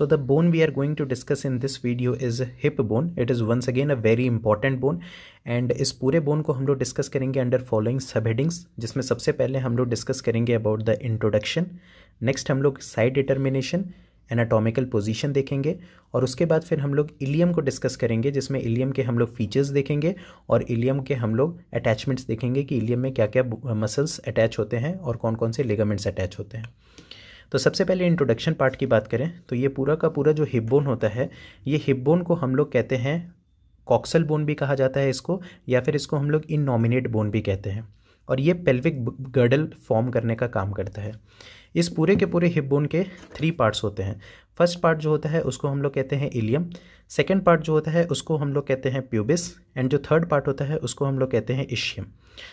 So the bone we are going to discuss in this video is hip bone. It is once again a very important bone and इस पूरे bone को हम लोग discuss करेंगे under following subheadings जिसमें सबसे पहले हम लोग discuss करेंगे about the introduction. Next हम लोग side determination, एनाटॉमिकल पोजीशन देखेंगे और उसके बाद फिर हम लोग इलियम को डिस्कस करेंगे जिसमें इलियम के हम लोग फीचर्स देखेंगे और इलियम के हम लोग अटैचमेंट्स देखेंगे कि इलियम में क्या क्या मसल्स अटैच होते हैं और कौन कौन से लिगामेंट्स अटैच होते हैं तो सबसे पहले इंट्रोडक्शन पार्ट की बात करें तो ये पूरा का पूरा जो हिप बोन होता है ये हिप बोन को हम लोग कहते हैं कॉक्सल बोन भी कहा जाता है इसको या फिर इसको हम लोग इन नॉमिनेट बोन भी कहते हैं और ये पेल्विक गर्डल फॉर्म करने का काम करता है इस पूरे के पूरे हिप बोन के थ्री पार्ट्स होते हैं फर्स्ट पार्ट जो होता है उसको हम लोग कहते हैं इलियम सेकेंड पार्ट जो होता है उसको हम लोग कहते हैं प्यूबिस एंड जो थर्ड पार्ट होता है उसको हम लोग कहते हैं इशियम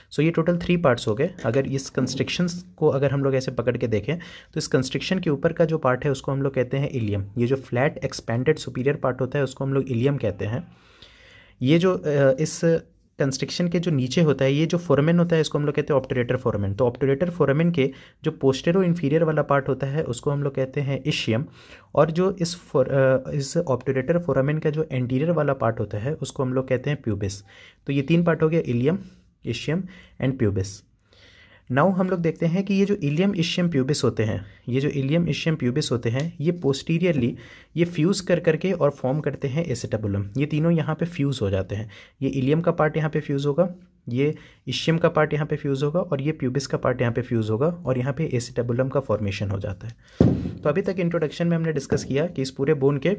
सो so, ये टोटल थ्री पार्ट्स हो गए अगर इस कंस्ट्रक्शन को अगर हम लोग ऐसे पकड़ के देखें तो इस कंस्ट्रक्शन के ऊपर का जो पार्ट है उसको हम लोग कहते हैं इलियम ये जो फ्लैट एक्सपेंडेड सुपीरियर पार्ट होता है उसको हम लोग इलियम कहते हैं ये जो इस कंस्ट्रक्शन के जो नीचे होता है ये जो फोरमेन होता है इसको हम लोग कहते हैं ऑप्टोरेटर फोरमेन तो ऑप्टोरेटर फोरमेन के जो पोस्टेरो इन्फीरियर वाला पार्ट होता है उसको हम लोग कहते हैं इशियम और जो इस फोर इस ऑप्टोरेटर फोरमेन का जो एंटीरियर वाला पार्ट होता है उसको हम लोग कहते हैं प्यूबिस तो ये तीन पार्ट हो गया ilium ischium and pubis now हम लोग देखते हैं कि ये जो इलियम इशियम प्यूबिस होते हैं ये जो इलियम इशियम प्यूबिस होते हैं ये पोस्टीरियरली ये फ्यूज़ कर करके और फॉर्म करते हैं एसिटाबुलम ये तीनों यहाँ पे फ्यूज़ हो जाते हैं ये इलियम का पार्ट यहाँ पे फ्यूज़ होगा ये इशियम का पार्ट यहाँ पे फ्यूज़ होगा और ये प्यूबिस का पार्ट यहाँ पे फ्यूज़ होगा और यहाँ पे एसिटाबुलम का फॉर्मेशन हो जाता है तो अभी तक इंट्रोडक्शन में हमने डिस्कस किया कि इस पूरे बोन के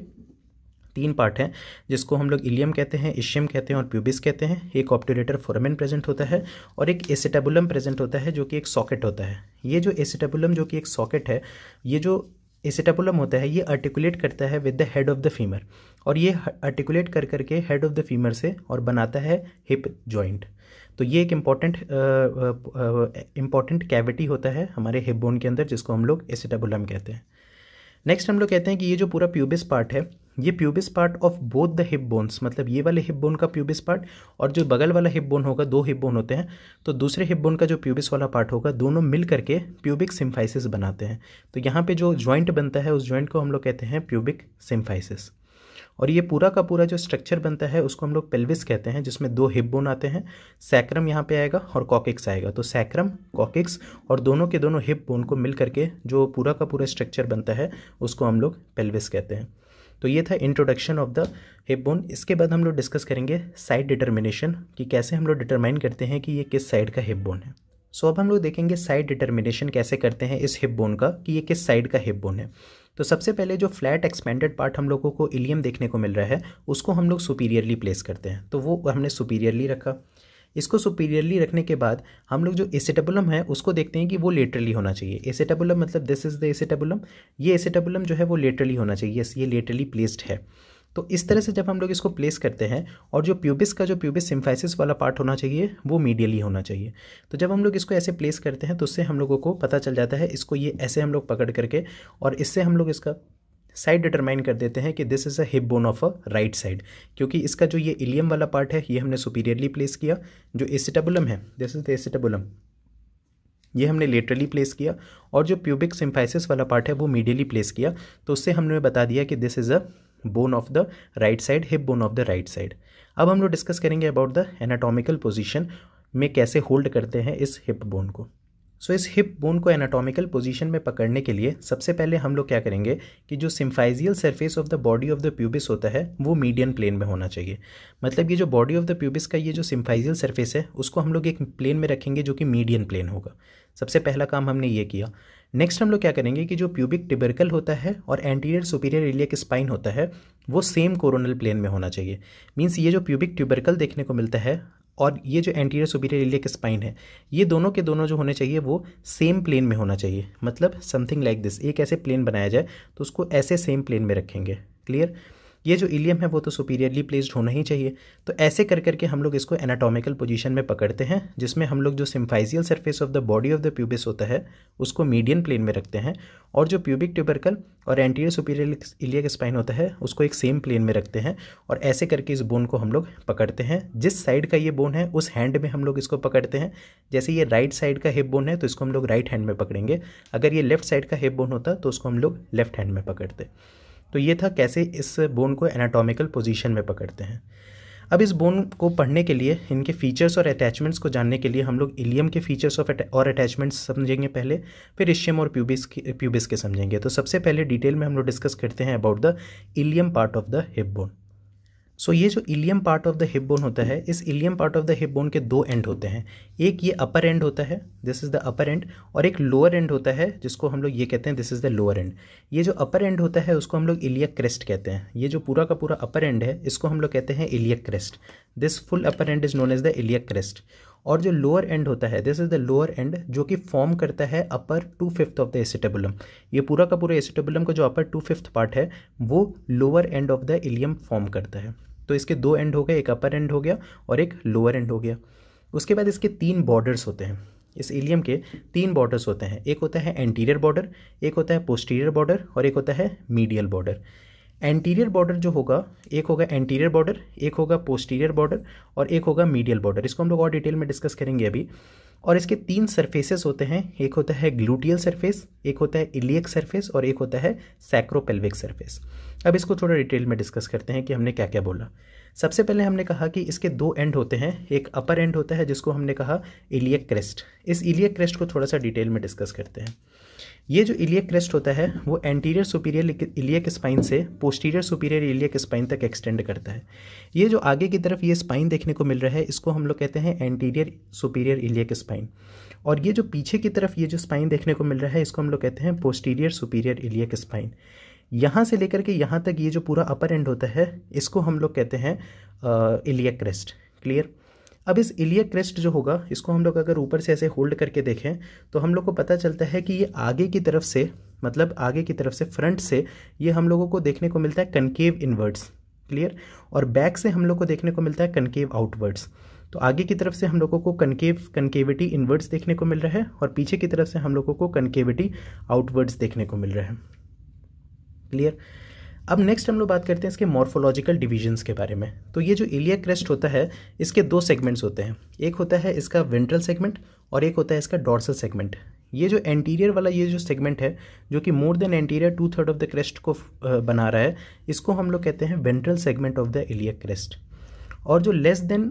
तीन पार्ट हैं जिसको हम लोग इलियम कहते हैं इशियम कहते हैं और प्यूबिस कहते हैं एक ऑप्टोरेटर फोरमेन प्रेजेंट होता है और एक एसिटेबुलम प्रेजेंट होता है जो कि एक सॉकेट होता है ये जो एसिटेबुलम जो कि एक सॉकेट है ये जो एसिटेबुलम होता है ये आर्टिकुलेट करता है with the head of the femur और ये आर्टिकुलेट कर करके हेड ऑफ द फीमर से और बनाता है हिप जॉइंट तो ये एक इम्पॉर्टेंट इम्पॉर्टेंट कैविटी होता है हमारे हिप बोन के अंदर जिसको हम लोग एसिटेबुलम कहते हैं नेक्स्ट हम लोग कहते हैं कि ये जो पूरा प्यूबिस पार्ट है ये pubis part of both the hip bones मतलब ये वाले हिप बोन का प्यूबिस पार्ट और जो बगल वाला हिप बोन होगा दो हिप बोन होते हैं तो दूसरे हिप बोन का जो प्यूबिस वाला पार्ट होगा दोनों मिल करके प्यूबिक सिम्फाइसिस बनाते हैं तो यहाँ पे जो ज्वाइंट बनता है उस ज्वाइंट को हम लोग कहते हैं प्यूबिक सिम्फाइसिस और ये पूरा का पूरा जो स्ट्रक्चर बनता है उसको हम लोग पेल्विस कहते हैं जिसमें दो हिप बोन आते हैं सैक्रम यहाँ पे आएगा और कॉकिक्स आएगा तो सैक्रम कॉकिक्स और दोनों के दोनों हिप बोन को मिल करके जो पूरा का पूरा स्ट्रक्चर बनता है उसको हम लोग पेल्विस कहते हैं तो ये था introduction of the hip bone इसके बाद हम लोग डिस्कस करेंगे साइड डिटर्मिनेशन कि कैसे हम लोग डिटरमाइन करते हैं कि ये किस साइड का हिप बोन है सो अब हम लोग देखेंगे साइड डिटर्मिनेशन कैसे करते हैं इस हिप बोन का कि ये किस साइड का हिप बोन है तो सबसे पहले जो फ्लैट एक्सपेंडेड पार्ट हम लोगों को इलियम देखने को मिल रहा है उसको हम लोग सुपीरियरली प्लेस करते हैं तो वो हमने सुपीरियरली रखा इसको सुपीरियरली रखने के बाद हम लोग जो एसिटेबुलम है उसको देखते हैं कि वो लेटरली होना चाहिए एसिटेबुलम मतलब दिस इज़ द एसिटेबुलम ये एसिटेबुलम जो है वो लेटरली होना चाहिए ये लेटरली प्लेस्ड है तो इस तरह से जब हम लोग इसको प्लेस करते हैं और जो प्यूबिस का जो प्यूबिस सिम्फाइसिस वाला पार्ट होना चाहिए वो मीडियली होना चाहिए तो जब हम लोग इसको ऐसे प्लेस करते हैं तो उससे हम लोगों को पता चल जाता है इसको ये ऐसे हम लोग पकड़ करके और इससे हम लोग इसका साइड डिटरमाइन कर देते हैं कि this is a hip bone of a right side क्योंकि इसका जो ये इलियम वाला पार्ट है ये हमने सुपीरियरली प्लेस किया जो एसिटाबुलम है दिस इज़ द एसिटाबुलम ये हमने लेटरली प्लेस किया और जो प्यूबिक सिम्फाइसिस वाला पार्ट है वो मीडियली प्लेस किया तो उससे हमने बता दिया कि this is a bone of the right side hip bone of the right side अब हम लोग डिस्कस करेंगे अबाउट द एनाटॉमिकल पोजिशन में कैसे होल्ड करते हैं इस हिप बोन को सो so, इस हिप बोन को एनाटॉमिकल पोजीशन में पकड़ने के लिए सबसे पहले हम लोग क्या करेंगे कि जो symphyseal surface of the body of the pubis होता है वो मीडियन प्लेन में होना चाहिए मतलब ये जो बॉडी ऑफ द प्यूबिस का ये जो सिम्फाइजियल सरफेस है उसको हम लोग एक प्लेन में रखेंगे जो कि मीडियन प्लेन होगा सबसे पहला काम हमने ये किया नेक्स्ट हम लोग क्या करेंगे कि जो प्यूबिक टिबरकल होता है और एंटीरियर सुपीरियर इलियक स्पाइन होता है वो सेम कोरोनल प्लेन में होना चाहिए मीन्स ये जो प्यूबिक ट्यूबरकल देखने को मिलता है और ये जो एंटीरियर सुपीरियर इलियक स्पाइन है ये दोनों के दोनों जो होने चाहिए वो सेम प्लेन में होना चाहिए मतलब समथिंग लाइक दिस एक ऐसे प्लेन बनाया जाए तो उसको ऐसे सेम प्लेन में रखेंगे क्लियर ये जो इलियम है वो तो सुपीरियरली प्लेस्ड होना ही चाहिए तो ऐसे कर करके हम लोग इसको एनाटॉमिकल पोजीशन में पकड़ते हैं जिसमें हम लोग जो symphyseal surface of the body of the pubis होता है उसको मीडियन प्लेन में रखते हैं और जो प्यूबिक ट्यूबरकल और एंटीरियर सुपीरियर इलियक स्पाइन होता है उसको एक सेम प्लेन में रखते हैं और ऐसे करके इस बोन को हम लोग पकड़ते हैं जिस साइड का ये बोन है उस हैंड में हम लोग इसको पकड़ते हैं जैसे ये राइट साइड का हिप बोन है तो इसको हम लोग राइट हैंड में पकड़ेंगे अगर ये लेफ्ट साइड का हिप बोन होता तो उसको हम लोग लेफ्ट हैंड में पकड़ते हैं तो ये था कैसे इस बोन को एनाटॉमिकल पोजीशन में पकड़ते हैं अब इस बोन को पढ़ने के लिए इनके फीचर्स और अटैचमेंट्स को जानने के लिए हम लोग इलियम के फीचर्स ऑफ और अटैचमेंट्स समझेंगे पहले फिर इशियम और प्यूबिस के प्यूबिस के समझेंगे तो सबसे पहले डिटेल में हम लोग डिस्कस करते हैं about the ilium part of the hip bone so so, ये जो ilium part of the hip bone होता है इस ilium part of the hip bone के दो एंड होते हैं एक ये अपर एंड होता है this is the upper end और एक लोअर एंड होता है जिसको हम लोग ये कहते हैं this is the lower end ये जो अपर एंड होता है उसको हम लोग इलियक क्रेस्ट कहते हैं ये जो पूरा का पूरा अपर एंड है इसको हम लोग कहते हैं iliac crest this full upper end is known as the iliac crest और जो लोअर एंड होता है this is the lower end जो कि फॉर्म करता है upper two fifth of the acetabulum ये पूरा का पूरा एसिटेबुलम का जो अपर टू फिफ्थ पार्ट है वो lower end of the ilium form करता है तो इसके दो एंड हो गए एक अपर एंड हो गया और एक लोअर एंड हो गया उसके बाद इसके तीन बॉर्डर्स होते हैं इस एलियम के तीन बॉर्डर्स होते हैं एक होता है एंटीरियर बॉर्डर एक होता है पोस्टीरियर बॉर्डर और एक होता है मीडियल बॉर्डर एंटीरियर बॉर्डर जो होगा एक होगा एंटीरियर बॉर्डर एक होगा पोस्टीरियर बॉर्डर और एक होगा मीडियल बॉर्डर इसको हम लोग और डिटेल में डिस्कस करेंगे अभी और इसके तीन सरफेसेस होते हैं एक होता है ग्लूटियल सरफेस एक होता है इलियक सरफेस और एक होता है सैक्रोपेल्विक सरफेस अब इसको थोड़ा डिटेल में डिस्कस करते हैं कि हमने क्या क्या बोला सबसे पहले हमने कहा कि इसके दो एंड होते हैं एक अपर एंड होता है जिसको हमने कहा इलियक क्रेस्ट इस इलियक क्रेस्ट को थोड़ा सा डिटेल में डिस्कस करते हैं ये जो इलियक क्रेस्ट होता है वो एंटीरियर सुपीरियर इलियक स्पाइन से पोस्टीरियर सुपीरियर इलियक स्पाइन तक एक्सटेंड करता है ये जो आगे की तरफ ये स्पाइन देखने को मिल रहा है इसको हम लोग कहते हैं एंटीरियर सुपीरियर इलियक स्पाइन और ये जो पीछे की तरफ ये जो स्पाइन देखने को मिल रहा है इसको हम लोग कहते हैं पोस्टीरियर सुपीरियर इलियक स्पाइन यहाँ से लेकर के यहाँ तक ये जो पूरा अपर एंड होता है इसको हम लोग कहते हैं इलियक क्रेस्ट क्लियर अब इस इलिया क्रेस्ट जो होगा इसको हम लोग अगर ऊपर से ऐसे होल्ड करके देखें तो हम लोग को पता चलता है कि ये आगे की तरफ से मतलब आगे की तरफ से फ्रंट से ये हम लोगों को देखने को मिलता है कनकेव इनवर्ड्स क्लियर और बैक से हम लोग को देखने को मिलता है कनकेव आउटवर्ड्स तो आगे की तरफ से हम लोगों को कनकेव कनकेविटी इनवर्ड्स देखने को मिल रहा है और पीछे की तरफ से हम लोगों को कनकेविटी आउटवर्ड्स देखने को मिल रहा है क्लियर अब नेक्स्ट हम लोग बात करते हैं इसके मॉर्फोलॉजिकल डिविजन्स के बारे में तो ये जो इलिया क्रेस्ट होता है इसके दो सेगमेंट्स होते हैं एक होता है इसका वेंट्रल सेगमेंट और एक होता है इसका डॉर्सल सेगमेंट ये जो एंटीरियर वाला ये जो सेगमेंट है जो कि more than anterior two third of the crest को बना रहा है इसको हम लोग कहते हैं ventral segment of the iliac crest और जो less than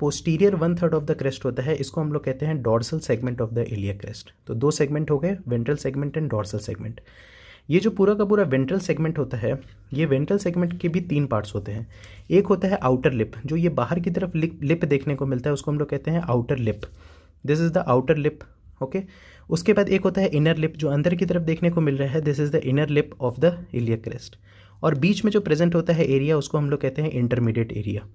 posterior one third of the crest होता है इसको हम लोग कहते हैं dorsal segment of the iliac crest तो दो सेगमेंट हो गए ventral segment and dorsal segment ये जो पूरा का पूरा वेंट्रल सेगमेंट होता है ये वेंट्रल सेगमेंट के भी तीन पार्ट्स होते हैं एक होता है आउटर लिप जो ये बाहर की तरफ लिप लिप देखने को मिलता है उसको हम लोग कहते हैं outer lip this is the outer lip okay उसके बाद एक होता है इनर लिप जो अंदर की तरफ देखने को मिल रहा है this is the inner lip of the iliac crest और बीच में जो प्रेजेंट होता है एरिया उसको हम लोग कहते हैं इंटरमीडिएट एरिया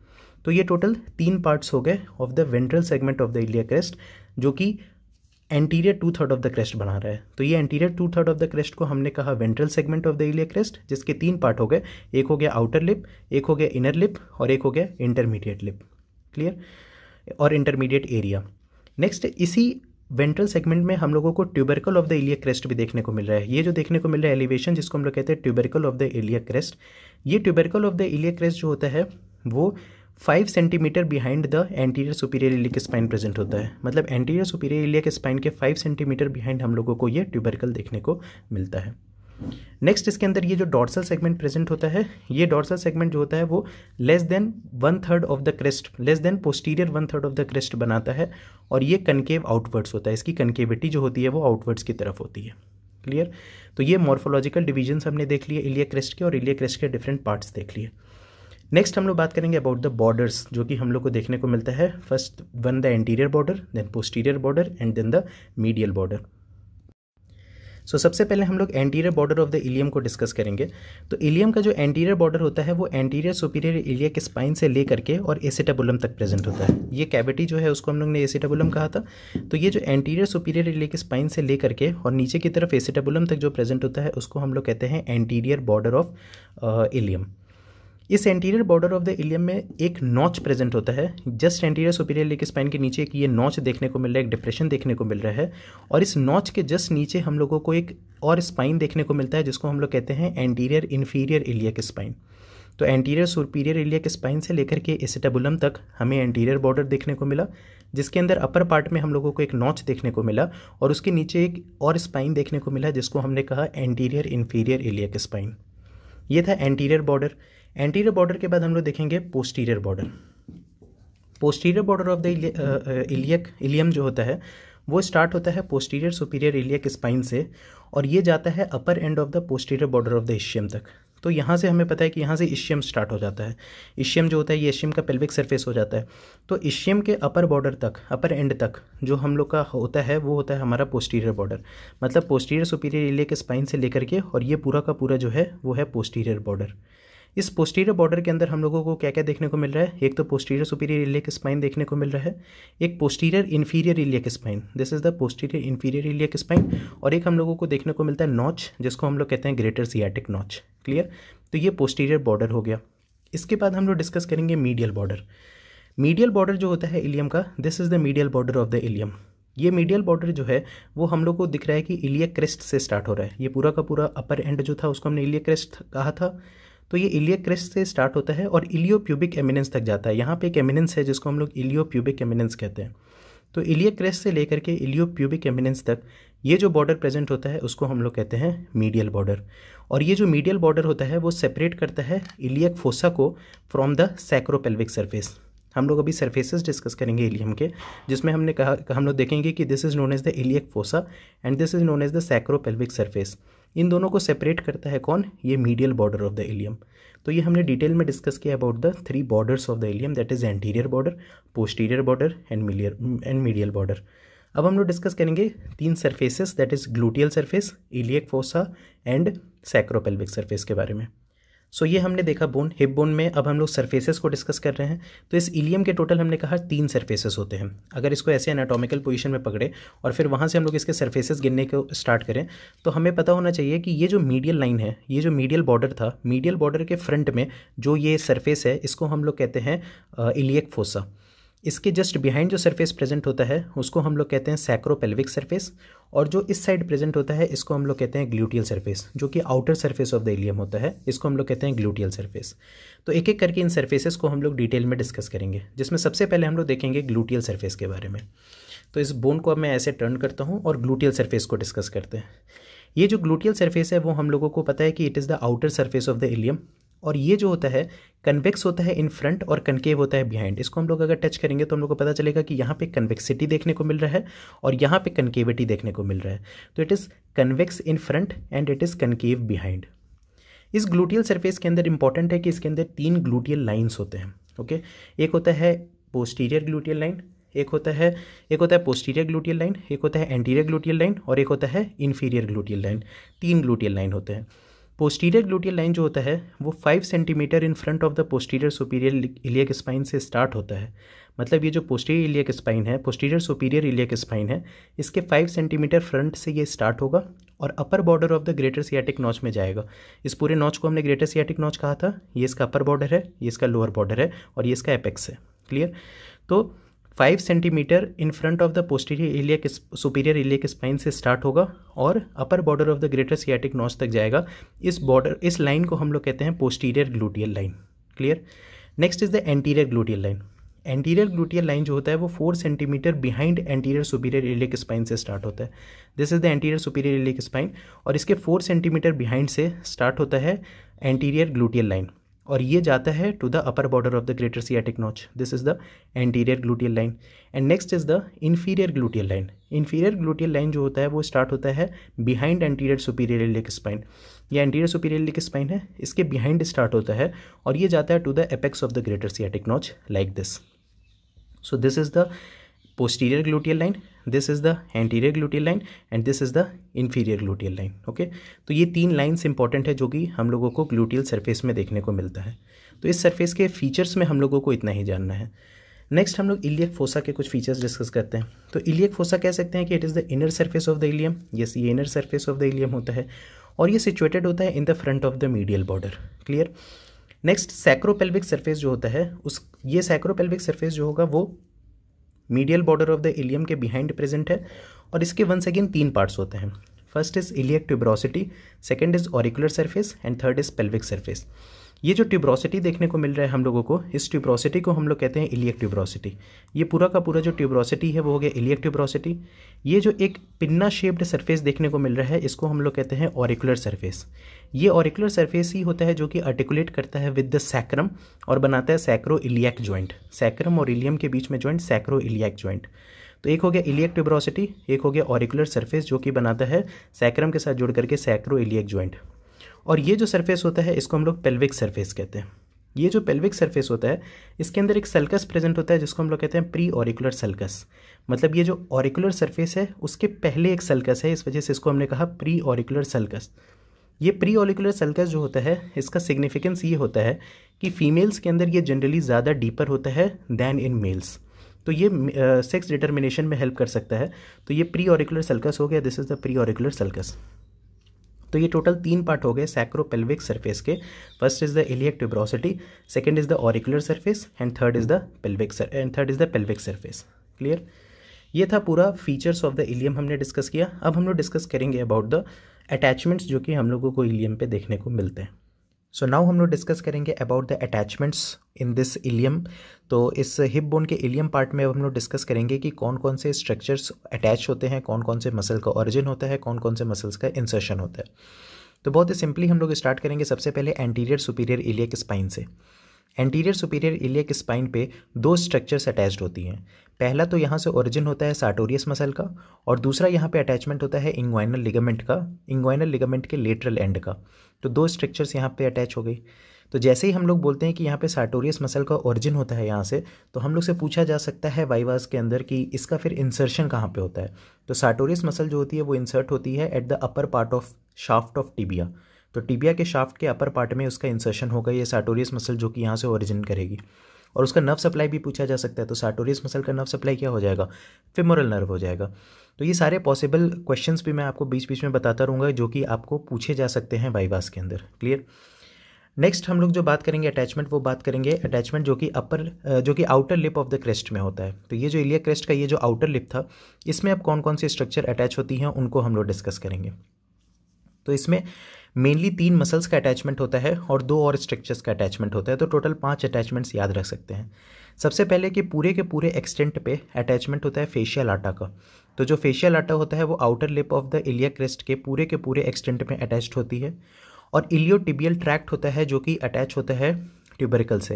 तो ये टोटल तीन पार्ट्स हो गए of the ventral segment of the iliac crest जो कि anterior two third of the crest बना रहा है तो ये anterior two third of the crest को हमने कहा ventral segment of the iliac crest जिसके तीन पार्ट हो गए एक हो गया आउटर लिप एक हो गया इनर लिप और एक हो गया इंटरमीडिएट लिप क्लियर और इंटरमीडिएट एरिया नेक्स्ट इसी वेंट्रल सेगमेंट में हम लोगों को tubercle of the iliac crest भी देखने को मिल रहा है ये जो देखने को मिल रहा है एलिवेशन जिसको हम लोग कहते हैं tubercle of the iliac crest ये tubercle of the iliac crest जो होता है वो five centimetre behind the anterior superior iliac spine present होता है मतलब एंटीरियर सुपीरियर के स्पाइन के फाइव सेंटीमीटर बिहाइंड हम लोगों को ये ट्यूबरकल देखने को मिलता है नेक्स्ट इसके अंदर ये जो डॉर्सल सेगमेंट प्रेजेंट होता है ये डॉर्सल सेगमेंट जो होता है वो less than one third of the crest less than posterior one third of the crest बनाता है और ये कनकेव आउटवर्ड्स होता है इसकी कनकेविटी जो होती है वो आउटवर्ड्स की तरफ होती है क्लियर तो ये मॉर्फोलॉजिकल डिविजन्स हमने देख लिए इलिया क्रेस्ट के और इलिया क्रेस्ट के डिफरेंट पार्ट्स देख लिए नेक्स्ट हम लोग बात करेंगे अबाउट द बॉर्डर्स जो कि हम लोग को देखने को मिलता है first one the anterior border then posterior border and then the medial border so so, सबसे पहले हम लोग anterior border of the ilium को डिस्कस करेंगे तो इलियम का जो एंटीरियर बॉर्डर होता है वो एंटीरियर सुपीरियर इलिया के स्पाइन से ले करके और एसिटाबुलम तक प्रेजेंट होता है ये कैविटी जो है उसको हम लोग ने एसिटाबुलम कहा था तो ये जो एंटीरियर सुपीरियर इलिया के स्पाइन से ले करके और नीचे की तरफ एसिटाबुलम तक जो प्रेजेंट होता है उसको हम लोग कहते हैं एंटीरियर बॉर्डर ऑफ इलियम इस anterior border of the ilium में एक नॉच प्रेजेंट होता है just anterior superior iliac spine के नीचे एक ये नॉच देखने को मिल रहा है एक डिप्रेशन देखने को मिल रहा है और इस नॉच के जस्ट नीचे हम लोगों को एक और स्पाइन देखने को मिलता है जिसको हम लोग कहते हैं एंटीरियर इन्फीरियर इलियक स्पाइन तो एंटीरियर सुपीरियर इलियक स्पाइन से लेकर के एसिटाबुलम तक हमें एंटीरियर बॉर्डर देखने को मिला जिसके अंदर अपर पार्ट में हम लोगों को एक नॉच देखने को मिला और उसके नीचे एक और स्पाइन देखने को मिला जिसको हमने कहा एंटीरियर इन्फीरियर इलियक स्पाइन ये था एंटीरियर बॉर्डर एंटीरियर बॉर्डर के बाद हम लोग देखेंगे posterior border posterior border of the iliac ilium जो होता है वो स्टार्ट होता है पोस्टीरियर सुपीरियर इलियक स्पाइन से और ये जाता है upper end of the posterior border of the ischium तक तो यहाँ से हमें पता है कि यहाँ से एशियम स्टार्ट हो जाता है एशियम जो होता है ये एशियम का पेल्विक सरफेस हो जाता है तो एशियम के अपर बॉर्डर तक अपर एंड तक जो हम लोग का होता है वो होता है हमारा पोस्टीरियर बॉर्डर मतलब पोस्टीरियर सुपीरियर इलियक स्पाइन से लेकर के और ये पूरा का पूरा जो है वो है पोस्टीरियर बॉर्डर इस पोस्टीरियर बॉर्डर के अंदर हम लोगों को क्या क्या देखने को मिल रहा है एक तो पोस्टीरियर सुपीरियर इलियक स्पाइन देखने को मिल रहा है एक posterior inferior iliac spine this is the posterior inferior iliac spine और एक हम लोगों को देखने को मिलता है नॉच जिसको हम लोग कहते हैं ग्रेटर सियाटिक नॉच क्लियर तो ये पोस्टीरियर बॉर्डर हो गया इसके बाद हम लोग डिस्कस करेंगे मीडियल बॉर्डर मीडियल बॉर्डर जो होता है इलियम का this is the medial border of the ilium ये मीडियल बॉर्डर जो है वो हम लोग को दिख रहा है कि इलियक क्रेस्ट से स्टार्ट हो रहा है ये पूरा का पूरा अपर एंड जो था उसको हमने इलियक क्रेस्ट कहा था तो ये इलियक क्रेस्ट से स्टार्ट होता है और इलियो प्यूबिक एमिनेंस तक जाता है यहाँ पे एक एमिनेंस है जिसको हम लोग इलियो प्यूबिक एमिनेंस कहते हैं तो इलियक क्रेस्ट से लेकर के इलियो प्यूबिक एमिनेंस तक ये जो बॉर्डर प्रेजेंट होता है उसको हम लोग कहते हैं मीडियल बॉर्डर और ये जो मीडियल बॉर्डर होता है वो सेपरेट करता है इलियक फोसा को फ्रॉम द सैक्रोपेल्विक सर्फेस हम लोग अभी सर्फेसेस डिस्कस करेंगे इलियम के जिसमें हमने कहा हम लोग देखेंगे कि this is known as the iliac fossa and this is known as the sacropelvic surface इन दोनों को सेपरेट करता है कौन ये medial border of the ilium तो ये हमने डिटेल में डिस्कस किया about the three borders of the ilium that is anterior border posterior border and medial and medial border अब हम लोग डिस्कस करेंगे तीन surfaces that is gluteal surface iliac fossa and sacropelvic surface के बारे में सो ये हमने देखा बोन हिप बोन में अब हम लोग सर्फेसेस को डिस्कस कर रहे हैं तो इस इलियम के टोटल हमने कहा तीन सर्फेसेस होते हैं अगर इसको ऐसे एनाटॉमिकल पोजिशन में पकड़े और फिर वहाँ से हम लोग इसके सर्फेसेस गिनने को स्टार्ट करें तो हमें पता होना चाहिए कि ये जो मीडियल लाइन है ये जो मीडियल बॉर्डर था मीडियल बॉर्डर के फ्रंट में जो ये सर्फेस है इसको हम लोग कहते हैं इलियक uh, फोसा इसके जस्ट बिहाइंड जो सरफेस प्रेजेंट होता है उसको हम लोग कहते हैं सैक्रोपेल्विक सरफेस और जो इस साइड प्रेजेंट होता है इसको हम लोग कहते हैं ग्लूटियल सरफेस जो कि outer surface of the ilium होता है इसको हम लोग कहते हैं ग्लूटियल सरफेस तो एक एक करके इन सर्फेसेस को हम लोग डिटेल में डिस्कस करेंगे जिसमें सबसे पहले हम लोग देखेंगे ग्लूटियल सर्फेस के बारे में तो इस बोन को अब मैं ऐसे टर्न करता हूँ और ग्लूटियल सर्फेस को डिस्कस करते हैं ये जो ग्लूटियल सर्फेस है वो हम लोगों को पता है कि it is the outer surface of the ilium और ये जो होता है कन्वेक्स होता है इन फ्रंट और कनकेव होता है बिहाइंड इसको हम लोग अगर टच करेंगे तो हम लोग को पता चलेगा कि यहाँ पे कन्वेक्सिटी देखने को मिल रहा है और यहाँ पे कनकेविटी देखने को मिल रहा है तो it is convex in front and it is concave behind इस ग्लूटियल सरफेस के अंदर इंपॉर्टेंट है कि इसके अंदर तीन ग्लूटियल लाइन्स होते हैं ओके एक होता है पोस्टीरियर ग्लूटियल लाइन एक होता है एक होता है पोस्टीरियर ग्लूटियल लाइन एक होता है एंटीरियर ग्लूटियल लाइन और एक होता है इन्फीरियर ग्लूटियल लाइन तीन ग्लूटियल लाइन होते हैं पोस्टीरियर ग्लूटियल लाइन जो होता है वो five centimetre in front of the posterior superior iliac spine से स्टार्ट होता है मतलब ये जो पोस्टीरियर इलियक स्पाइन है पोस्टीरियर सुपीरियर इलियक स्पाइन है इसके फाइव सेंटीमीटर फ्रंट से ये स्टार्ट होगा और upper border of the greater sciatic notch में जाएगा इस पूरे नॉच को हमने ग्रेटर सियाटिक नॉच कहा था ये इसका अपर बॉर्डर है ये इसका लोअर बॉर्डर है और ये इसका एपेक्स है क्लियर तो five centimetre in front of the posterior के सुपीरियर के स्पाइन से स्टार्ट होगा और upper border of the greater sciatic notch तक जाएगा इस बॉर्डर इस लाइन को हम लोग कहते हैं posterior gluteal line clear next is the anterior gluteal line anterior gluteal line जो होता है वो four centimetre behind anterior superior iliac spine से स्टार्ट होता है this is the anterior superior iliac spine और इसके फोर सेंटीमीटर बिहाइंड से स्टार्ट होता है एंटीरियर ग्लूटियल लाइन और ये जाता है to the upper border of the greater sciatic notch this is the anterior gluteal line and next is the inferior gluteal line inferior gluteal line जो होता है वो स्टार्ट होता है behind anterior superior iliac spine ये anterior superior iliac spine है इसके behind start होता है और ये जाता है to the apex of the greater sciatic notch like this so this is the posterior gluteal line this is the anterior gluteal line and this is the inferior gluteal line okay okay? तो ये तीन lines important है जो कि हम लोगों को gluteal surface में देखने को मिलता है तो इस surface के फीचर्स में हम लोगों को इतना ही जानना है नेक्स्ट हम लोग इलियक फोसा के कुछ फीचर्स डिस्कस करते हैं तो इलियक फोसा कह सकते हैं कि it is the inner surface of the ilium yes ये inner surface of the ilium होता है और ये सिचुएटेड होता है in the front of the medial border clear next sacropelvic surface जो होता है उस ये सैक्रोपेल्विक सरफेस जो होगा वो medial border of the ilium के बिहाइंड प्रेजेंट है और इसके वंस अगेन तीन पार्ट्स होते हैं first is iliac tuberosity second is auricular surface and third is pelvic surface ये जो ट्यूब्रोसिटी देखने को मिल रहा है हम लोगों को इस ट्यूब्रोसिटी को हम लोग कहते हैं इलियक ट्यूब्रोसिटी ये पूरा का पूरा जो ट्यूब्रोसिटी है वो हो गया इलियक ट्यूब्रोसिटी ये जो एक पिन्ना शेप्ड सरफेस देखने को मिल रहा है इसको हम लोग कहते हैं ऑरिकुलर सरफेस ये ऑरिकुलर सरफेस ही होता है जो कि आर्टिकुलेट करता है विद द सैक्रम और बनाता है सैक्रो इलियक ज्वाइंट सैक्रम और इलियम के बीच में ज्वाइंट सैक्रो इलियक ज्वाइंट तो एक हो गया इलियक ट्यूब्रोसिटी एक हो गया ऑरिकुलर सर्फेस जो कि बनाता है सैक्रम के साथ जुड़ करके सैक्रो इलियक ज्वाइंट और ये जो सरफेस होता है इसको हम लोग पेल्विक सरफेस कहते हैं ये जो पेल्विक सरफेस होता है इसके अंदर एक सल्कस प्रेजेंट होता है जिसको हम लोग कहते हैं प्री ऑरिकुलर सल्कस मतलब ये जो ऑरिकुलर सरफेस है उसके पहले एक सल्कस है इस वजह से इसको हमने कहा प्री ऑरिकुलर सल्कस ये प्री ऑरिकुलर सल्कस जो होता है इसका सिग्निफिकेंस ये होता है कि फीमेल्स के अंदर ये जनरली ज़्यादा डीपर होता है दैन इन मेल्स तो ये सेक्स uh, डिटर्मिनेशन में हेल्प कर सकता है तो ये प्री ऑरिकुलर सल्कस हो गया this is the preauricular sulcus तो ये टोटल तीन पार्ट हो गए सैक्रोपेल्विक सर्फेस के first is the iliac tuberosity second is the auricular surface and third is the pelvic and third is the pelvic surface clear ये था पूरा features of the ilium हमने डिस्कस किया अब हम लोग डिस्कस करेंगे अबाउट द अटैचमेंट्स जो कि हम लोगों को इलियम पे देखने को मिलते हैं सो नाउ हम लोग डिस्कस करेंगे about the attachments in this ilium तो इस हिप बोन के इलियम पार्ट में अब हम लोग डिस्कस करेंगे कि कौन कौन से स्ट्रक्चर्स अटैच होते हैं कौन कौन से मसल का ऑरिजिन होता है कौन कौन से मसल्स का इंसर्शन होता है तो बहुत ही सिंपली हम लोग स्टार्ट करेंगे सबसे पहले एंटीरियर सुपीरियर इलियक स्पाइन से एंटीरियर सुपीरियर इलियक स्पाइन पे दो स्ट्रक्चर्स अटैच्ड होती हैं पहला तो यहाँ से ओरिजिन होता है साटोरियस मसल का और दूसरा यहाँ पे अटैचमेंट होता है इंग्वाइनल लिगामेंट का इंग्वाइनल लिगामेंट के लेटरल एंड का तो दो स्ट्रक्चर्स यहाँ पे अटैच हो गई तो जैसे ही हम लोग बोलते हैं कि यहाँ पे साटोरियस मसल का ओरिजिन होता है यहाँ से तो हम लोग से पूछा जा सकता है वाइवास के अंदर कि इसका फिर इंसर्शन कहाँ पे होता है तो साटोरियस मसल जो होती है वो इंसर्ट होती है at the upper part of shaft of tibia तो टिबिया के शाफ्ट के अपर पार्ट में उसका इंसर्शन होगा ये साटोरियस मसल जो कि यहाँ से ओरिजिन करेगी और उसका नर्व सप्लाई भी पूछा जा सकता है तो साटोरियस मसल का नर्व सप्लाई क्या हो जाएगा फिमोरल नर्व हो जाएगा तो ये सारे पॉसिबल क्वेश्चंस भी मैं आपको बीच बीच में बताता रहूँगा जो कि आपको पूछे जा सकते हैं बाईवास के अंदर क्लियर नेक्स्ट हम लोग जो बात करेंगे अटैचमेंट वो बात करेंगे अटैचमेंट जो कि अपर जो कि outer lip of the crest में होता है तो ये जो इलिया क्रेस्ट का ये जो आउटर लिप था इसमें अब कौन कौन से स्ट्रक्चर अटैच होती हैं उनको हम लोग डिस्कस करेंगे तो इसमें मेनली तीन मसल्स का अटैचमेंट होता है और दो और स्ट्रक्चर्स का अटैचमेंट होता है तो टोटल पाँच अटैचमेंट्स याद रख सकते हैं सबसे पहले कि पूरे के पूरे एक्सटेंट पे अटैचमेंट होता है फेशियल आटा का तो जो फेशियल आटा होता है वो outer lip of the iliac crest के पूरे के पूरे एक्सटेंट में अटैच्ड होती है और इलियोटिबियल ट्रैक्ट होता है जो कि अटैच होता है ट्यूबरकल से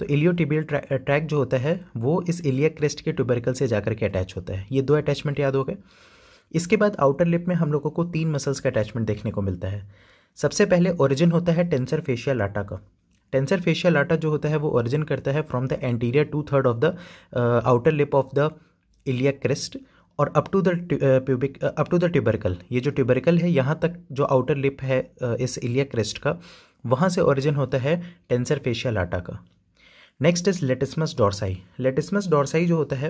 तो टिबियल ट्रैक जो होता है वो इस इलिया क्रेस्ट के ट्यूबरकल से जाकर के अटैच होता है ये दो अटैचमेंट याद हो गए इसके बाद आउटर लिप में हम लोगों को तीन मसल्स का अटैचमेंट देखने को मिलता है सबसे पहले ओरिजिन होता है टेंसर फेशिया लाटा का टेंसर फेशिया लाटा जो होता है वो ओरिजिन करता है from the anterior two third of the outer lip of the iliac crest और up to the pubic up to the tubercle ये जो ट्यूबरकल है यहाँ तक जो आउटर लिप है uh, इस इलिया क्रिस्ट का वहाँ से ओरिजिन होता है टेंसर फेशिया लाटा का next is latissimus dorsi latissimus dorsi जो होता है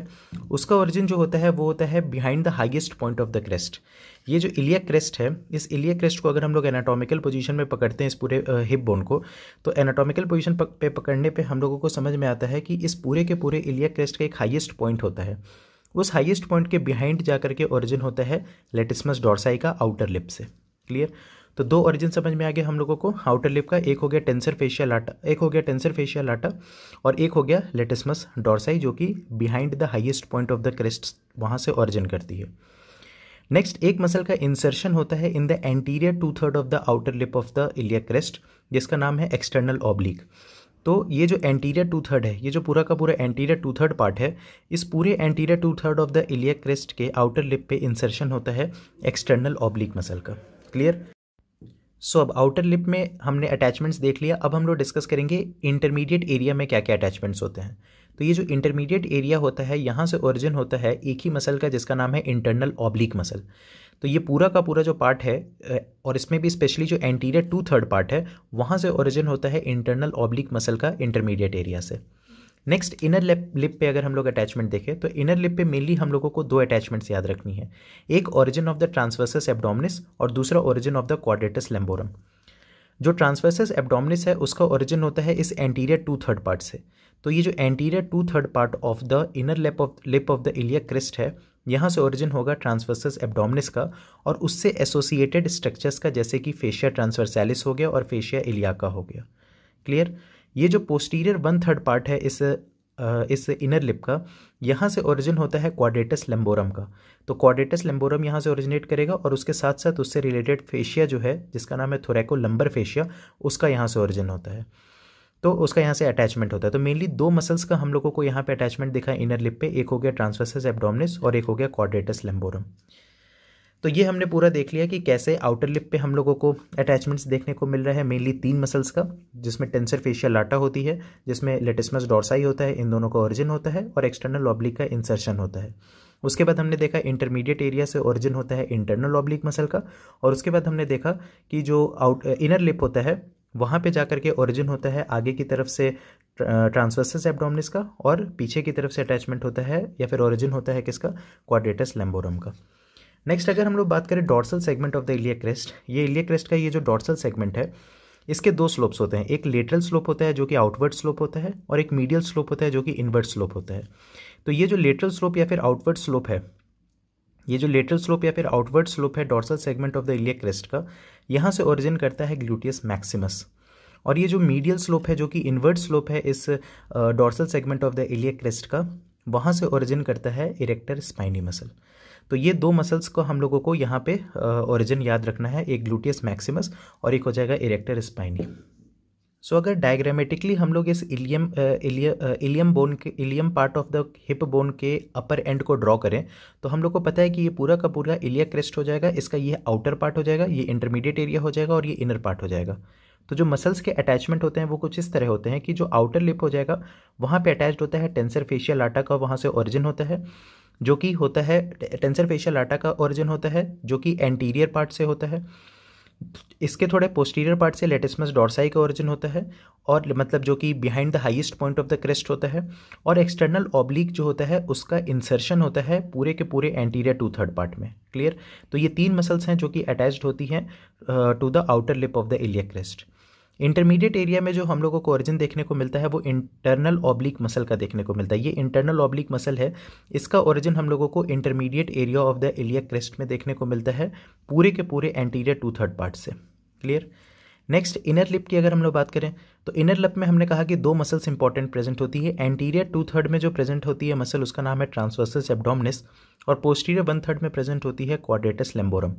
उसका ओरिजिन जो होता है वो होता है behind the highest point of the crest ये जो इलिया क्रेस्ट है इस इलिया क्रेस्ट को अगर हम लोग एनाटॉमिकल पोजीशन में पकड़ते हैं इस पूरे हिप बोन को तो एनाटॉमिकल पोजीशन पे पकड़ने पे हम लोगों को समझ में आता है कि इस पूरे के पूरे इलिया क्रेस्ट का एक हाइएस्ट पॉइंट होता है उस हाइएस्ट पॉइंट के बिहाइंड जाकर के ओरिजिन होता है लेटिसमस डोरसाई का आउटर लिप से क्लियर तो दो ओरिजिन समझ में आ गया हम लोगों को आउटर लिप का एक हो गया टेंसर फेशियल आटा एक हो गया टेंसर फेशियल आटा और एक हो गया लेटेसमस डोरसाई जो कि behind the highest point of the crest वहाँ से ओरिजिन करती है नेक्स्ट एक मसल का इंसर्शन होता है in the anterior two third of the outer lip of the iliac crest जिसका नाम है एक्सटर्नल ऑब्लिक तो ये जो एंटीरियर टू थर्ड है ये जो पूरा का पूरा एंटीरियर टू थर्ड पार्ट है इस पूरे anterior two third of the iliac crest के आउटर लिप पे इंसर्शन होता है एक्सटर्नल ऑब्लिक मसल का क्लियर सो अब आउटर लिप में हमने अटैचमेंट्स देख लिया अब हम लोग डिस्कस करेंगे इंटरमीडिएट एरिया में क्या क्या अटैचमेंट्स होते हैं तो ये जो इंटरमीडिएट एरिया होता है यहाँ से ओरिजिन होता है एक ही मसल का जिसका नाम है इंटरनल ऑब्लिक मसल तो ये पूरा का पूरा जो पार्ट है और इसमें भी स्पेशली जो एंटीरियर टू थर्ड पार्ट है वहाँ से ओरिजिन होता है इंटरनल ऑब्लिक मसल का इंटरमीडिएट एरिया से नेक्स्ट इनर लिप पे अगर हम लोग अटैचमेंट देखें तो इनर लिप पे मेनली हम लोगों को दो अटैचमेंट्स याद रखनी है एक origin of the transversus abdominis और दूसरा origin of the quadratus lumborum जो ट्रांसवर्सस एब्डोमिनिस है उसका ओरिजिन होता है इस एंटीरियर टू थर्ड पार्ट से तो ये जो anterior two third part of the inner lip of lip of the iliac crest है यहाँ से ओरिजिन होगा ट्रांसवर्सस एब्डोमिनिस का और उससे एसोसिएटेड स्ट्रक्चर्स का जैसे कि फेशिया ट्रांसवर्सैलिस हो गया और फेशिया इलिया का हो गया क्लियर ये जो पोस्टीरियर वन थर्ड पार्ट है इस इस इनर लिप का यहाँ से ओरिजिन होता है क्वाडेटस लेम्बोरम का तो क्वाडेटस लेम्बोरम यहाँ से ओरिजिनेट करेगा और उसके साथ साथ उससे रिलेटेड फेशिया जो है जिसका नाम है थोरेको लंबर फेशिया उसका यहाँ से ओरिजिन होता है तो उसका यहाँ से अटैचमेंट होता है तो मेनली दो मसल्स का हम लोगों को यहाँ पे अटैचमेंट दिखा इनर लिप पे एक हो गया ट्रांसवर्सस एबडोमिनस और एक हो गया क्वाडेटस लेम्बोरम तो ये हमने पूरा देख लिया कि कैसे आउटर लिप पे हम लोगों को अटैचमेंट्स देखने को मिल रहा है मेनली तीन मसल्स का जिसमें टेंसर फेशियल लाटा होती है जिसमें लेटिसमस डोरसाई होता है इन दोनों का ओरिजिन होता है और एक्सटर्नल ऑब्लिक का इंसर्शन होता है उसके बाद हमने देखा इंटरमीडिएट एरिया से ओरिजिन होता है इंटरनल ऑब्लिक मसल का और उसके बाद हमने देखा कि जो आउट इनर लिप होता है वहाँ पे जाकर के ओरिजिन होता है आगे की तरफ से ट्रांसवर्सस एब्डोमिनिस का और पीछे की तरफ से अटैचमेंट होता है या फिर ओरिजिन होता है किसका क्वाड्रेटस लैम्बोरम का नेक्स्ट अगर हम लोग बात करें dorsal segment of the iliac crest ये इलिया क्रेस्ट का ये जो डॉर्सल सेगमेंट है इसके दो स्लोप्स होते हैं एक लेटरल स्लोप होता है जो कि आउटवर्ड स्लोप होता है और एक मीडियल स्लोप होता है जो कि इनवर्ड स्लोप होता है तो ये जो लेटरल स्लोप या फिर आउटवर्ड स्लोप है ये जो लेटरल स्लोप या फिर आउटवर्ड स्लोप है dorsal segment of the iliac crest का यहाँ से ओरिजिन करता है ग्लूटियस मैक्सिमस और ये जो मीडियल स्लोप है जो कि इनवर्ड स्लोप है इस dorsal segment of the iliac crest का वहाँ से ओरिजिन करता है इरेक्टर स्पाइनी मसल तो ये दो मसल्स को हम लोगों को यहाँ पे ओरिजिन याद रखना है एक ग्लूटियस मैक्सिमस और एक हो जाएगा इरेक्टर स्पाइनी सो so, अगर डायग्रामेटिकली हम लोग इस इलियम इलियम बोन के ilium part of the hip bone के अपर एंड को ड्रॉ करें तो हम लोग को पता है कि ये पूरा का पूरा इलिया क्रेस्ट हो जाएगा इसका ये आउटर पार्ट हो जाएगा ये इंटरमीडिएट एरिया हो जाएगा और ये इनर पार्ट हो जाएगा तो जो मसल्स के अटैचमेंट होते हैं वो कुछ इस तरह होते हैं कि जो आउटर लिप हो जाएगा वहाँ पर अटैच होता है टेंसर फेशियल आटा का वहाँ से ओरिजिन होता है जो कि होता है टेंसर फेशियल आटा का ओरिजिन होता है जो कि एंटीरियर पार्ट से होता है इसके थोड़े पोस्टीरियर पार्ट से लेटेस्मस डॉर्साई का ओरिजिन होता है और मतलब जो कि behind the highest point of the crest होता है और एक्सटर्नल ऑब्लिक जो होता है उसका इंसर्शन होता है पूरे के पूरे एंटीरियर टू थर्ड पार्ट में क्लियर तो ये तीन मसल्स हैं जो कि अटैच्ड होती हैं to the outer lip of the iliac crest intermediate area में जो हम लोगों को ओरिजिन देखने को मिलता है वो इंटरनल ऑब्लिक मसल का देखने को मिलता है ये इंटरनल ऑब्लिक मसल है इसका ओरिजिन हम लोगों को intermediate area of the iliac crest में देखने को मिलता है पूरे के पूरे एंटीरियर टू थर्ड पार्ट से क्लियर नेक्स्ट इनर लिप की अगर हम लोग बात करें तो इनर लिप में हमने कहा कि दो मसल्स इंपॉर्टेंट प्रेजेंट होती है एंटीरियर टू थर्ड में जो प्रेजेंट होती है मसल उसका नाम है ट्रांसवर्सल एब्डोमिनिस और पोस्टीरियर वन थर्ड में प्रेजेंट होती है क्वाड्रेटस लेम्बोरम